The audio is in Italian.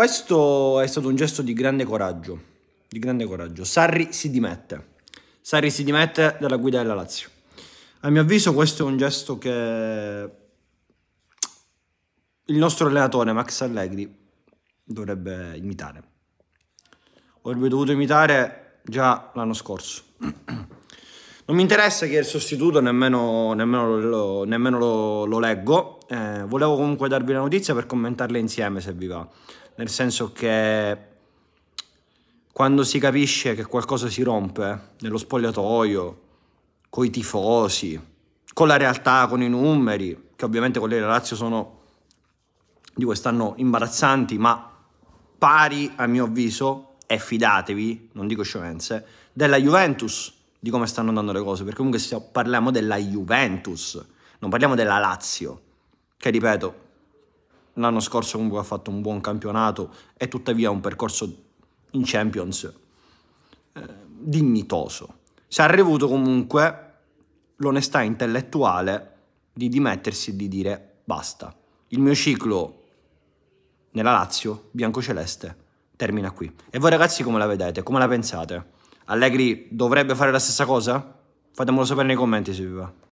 Questo è stato un gesto di grande coraggio, di grande coraggio. Sarri si dimette, Sarri si dimette dalla guida della Lazio. A mio avviso questo è un gesto che il nostro allenatore Max Allegri dovrebbe imitare. Avrebbe dovuto imitare già l'anno scorso. Non mi interessa che il sostituto nemmeno, nemmeno, lo, nemmeno lo, lo, leggo, eh, volevo comunque darvi la notizia per commentarla insieme se vi va, nel senso che quando si capisce che qualcosa si rompe nello spogliatoio, con i tifosi, con la realtà, con i numeri, che ovviamente con della Lazio sono di quest'anno imbarazzanti, ma pari a mio avviso, e fidatevi, non dico scemenze, della Juventus di come stanno andando le cose, perché comunque parliamo della Juventus, non parliamo della Lazio, che ripeto, l'anno scorso comunque ha fatto un buon campionato e tuttavia un percorso in Champions eh, dignitoso. Si è arrivato comunque l'onestà intellettuale di dimettersi e di dire basta. Il mio ciclo nella Lazio biancoceleste termina qui. E voi ragazzi come la vedete? Come la pensate? Allegri dovrebbe fare la stessa cosa? Fatemelo sapere nei commenti se vi va.